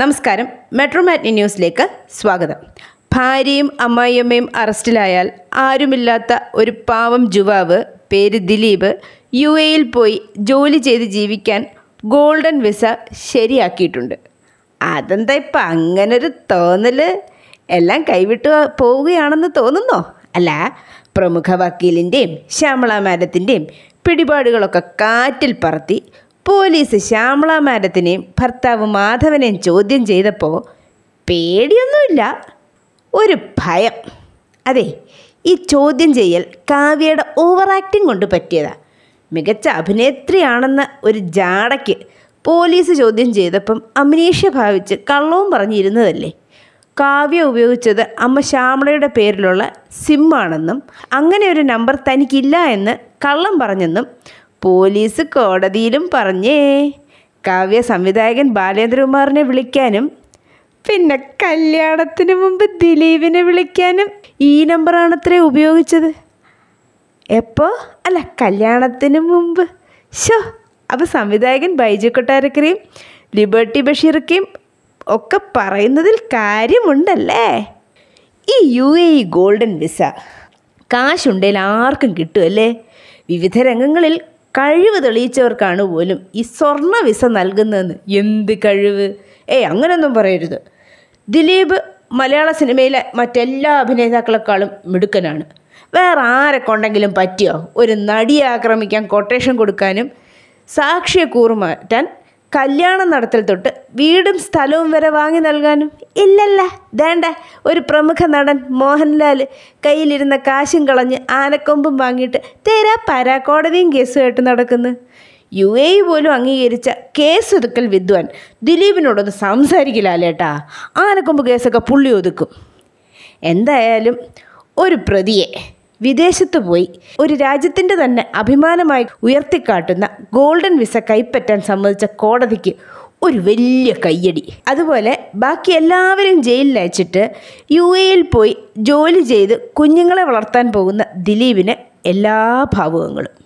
നമസ്കാരം മെട്രോ ന്യൂസിലേക്ക് സ്വാഗതം ഭാര്യയും അമ്മായിയമ്മയും അറസ്റ്റിലായാൽ ആരുമില്ലാത്ത ഒരു പാവം ജുവാവ് പേര് ദിലീപ് യു എയിൽ പോയി ജോലി ചെയ്ത് ജീവിക്കാൻ ഗോൾഡൻ വിസ ശരിയാക്കിയിട്ടുണ്ട് അതെന്താ ഇപ്പം അങ്ങനൊരു തോന്നൽ എല്ലാം കൈവിട്ട് പോവുകയാണെന്ന് തോന്നുന്നോ അല്ല പ്രമുഖ വക്കീലിൻ്റെയും ശ്യാമള മാഡത്തിൻ്റെയും പിടിപാടുകളൊക്കെ കാറ്റിൽ പറത്തി പോലീസ് ശ്യാമള മാഡത്തിനെയും ഭർത്താവ് മാധവനെയും ചോദ്യം ചെയ്തപ്പോൾ പേടിയൊന്നുമില്ല ഒരു ഭയം അതെ ഈ ചോദ്യം ചെയ്യൽ കാവ്യയുടെ ഓവർ ആക്ടിങ് കൊണ്ട് പറ്റിയതാണ് മികച്ച അഭിനേത്രിയാണെന്ന ഒരു ജാടയ്ക്ക് പോലീസ് ചോദ്യം ചെയ്തപ്പം അമിനീഷ ഭാവിച്ച് കള്ളവും പറഞ്ഞിരുന്നതല്ലേ കാവ്യ ഉപയോഗിച്ചത് അമ്മ ശ്യാമളയുടെ പേരിലുള്ള സിമ്മാണെന്നും അങ്ങനെ ഒരു നമ്പർ തനിക്കില്ല എന്ന് കള്ളം പറഞ്ഞെന്നും പോലീസ് കോടതിയിലും പറഞ്ഞേ കാവ്യ സംവിധായകൻ ബാലേന്ദ്രകുമാറിനെ വിളിക്കാനും പിന്നെ കല്യാണത്തിന് മുമ്പ് ദിലീപിനെ വിളിക്കാനും ഈ നമ്പറാണത്രേ ഉപയോഗിച്ചത് എപ്പോൾ അല്ല കല്യാണത്തിന് മുമ്പ് ഷോ അപ്പോൾ സംവിധായകൻ ബൈജു കൊട്ടാരക്കരയും ലിബർട്ടി ബഷീറൊക്കെയും ഒക്കെ പറയുന്നതിൽ കാര്യമുണ്ടല്ലേ ഈ U A E golden visa കാശുണ്ടെങ്കിൽ ആർക്കും കിട്ടുമല്ലേ വിവിധ രംഗങ്ങളിൽ കഴിവ് തെളിയിച്ചവർക്കാണ് പോലും ഈ സ്വർണ്ണ വിസ നൽകുന്നതെന്ന് എന്ത് കഴിവ് ഏയ് അങ്ങനെയൊന്നും പറയരുത് ദിലീപ് മലയാള സിനിമയിലെ മറ്റെല്ലാ അഭിനേതാക്കളെക്കാളും മിടുക്കനാണ് വേറെ ആരെ കൊണ്ടെങ്കിലും പറ്റിയോ ഒരു നടിയെ ആക്രമിക്കാൻ കൊട്ടേഷൻ കൊടുക്കാനും സാക്ഷിയെ കൂറുമാറ്റാൻ കല്യാണം നടത്തൽ തൊട്ട് വീടും സ്ഥലവും വരെ വാങ്ങി നൽകാനും ഇല്ലല്ല വേണ്ട ഒരു പ്രമുഖ നടൻ മോഹൻലാൽ കയ്യിലിരുന്ന കാശും കളഞ്ഞ് ആനക്കൊമ്പും വാങ്ങിയിട്ട് തേരാ പരാ കോടതിയും കേസുമായിട്ട് നടക്കുന്നു യു എ പോലും അംഗീകരിച്ച കേസ് ഒതുക്കൽ വിദ്വാൻ ദിലീപിനോടൊന്ന് സംസാരിക്കില്ല അല്ലേട്ടാ ആനക്കൊമ്പ് കേസൊക്കെ പുള്ളി ഒതുക്കും എന്തായാലും ഒരു പ്രതിയെ വിദേശത്ത് പോയി ഒരു രാജ്യത്തിൻ്റെ തന്നെ അഭിമാനമായി ഉയർത്തിക്കാട്ടുന്ന ഗോൾഡൻ വിസ കൈപ്പറ്റാൻ സമ്മതിച്ച കോടതിക്ക് ഒരു വലിയ കയ്യടി അതുപോലെ ബാക്കി എല്ലാവരും ജയിലിൽ അയച്ചിട്ട് യു എയിൽ പോയി ജോലി ചെയ്ത് കുഞ്ഞുങ്ങളെ വളർത്താൻ പോകുന്ന ദിലീപിന് എല്ലാ ഭാവുകങ്ങളും